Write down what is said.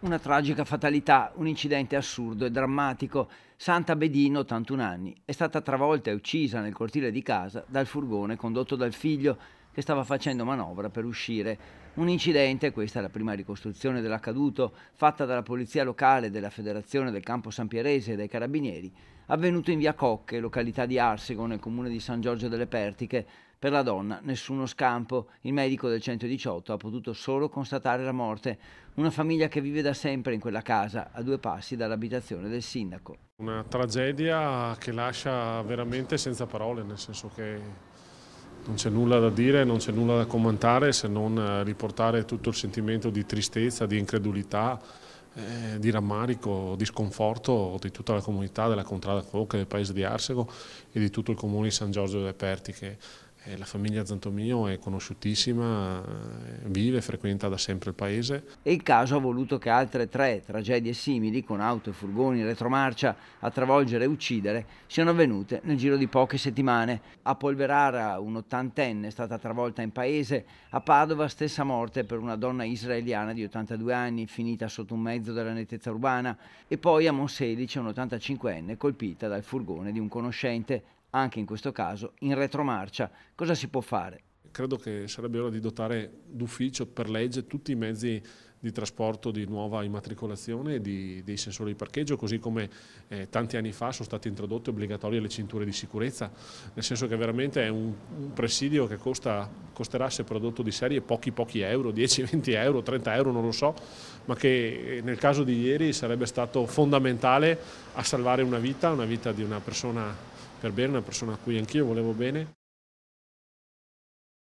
Una tragica fatalità, un incidente assurdo e drammatico. Santa Bedino, 81 anni, è stata travolta e uccisa nel cortile di casa dal furgone condotto dal figlio che stava facendo manovra per uscire. Un incidente, questa è la prima ricostruzione dell'accaduto fatta dalla Polizia Locale della Federazione del Campo San Pierese e dai Carabinieri, avvenuto in via Cocche, località di Arsego, nel comune di San Giorgio delle Pertiche. Per la donna nessuno scampo, il medico del 118 ha potuto solo constatare la morte. Una famiglia che vive da sempre in quella casa, a due passi dall'abitazione del sindaco. Una tragedia che lascia veramente senza parole, nel senso che non c'è nulla da dire, non c'è nulla da commentare se non eh, riportare tutto il sentimento di tristezza, di incredulità, eh, di rammarico, di sconforto di tutta la comunità della Contrada Foca, del paese di Arsego e di tutto il comune di San Giorgio delle Pertiche. Eh, la famiglia Zantomio è conosciutissima, eh, vive e frequenta da sempre il paese. E il caso ha voluto che altre tre tragedie simili, con auto e furgoni retromarcia a travolgere e uccidere, siano avvenute nel giro di poche settimane. A Polverara un'ottantenne, è stata travolta in paese, a Padova stessa morte per una donna israeliana di 82 anni finita sotto un mezzo della nettezza urbana e poi a Monselice un85 enne colpita dal furgone di un conoscente anche in questo caso, in retromarcia. Cosa si può fare? Credo che sarebbe ora di dotare d'ufficio per legge tutti i mezzi di trasporto di nuova immatricolazione di, dei sensori di parcheggio, così come eh, tanti anni fa sono state introdotte obbligatorie le cinture di sicurezza, nel senso che veramente è un, un presidio che costa, costerà se prodotto di serie pochi pochi euro, 10-20 euro, 30 euro, non lo so, ma che eh, nel caso di ieri sarebbe stato fondamentale a salvare una vita, una vita di una persona per bene, una persona a cui anch'io volevo bene.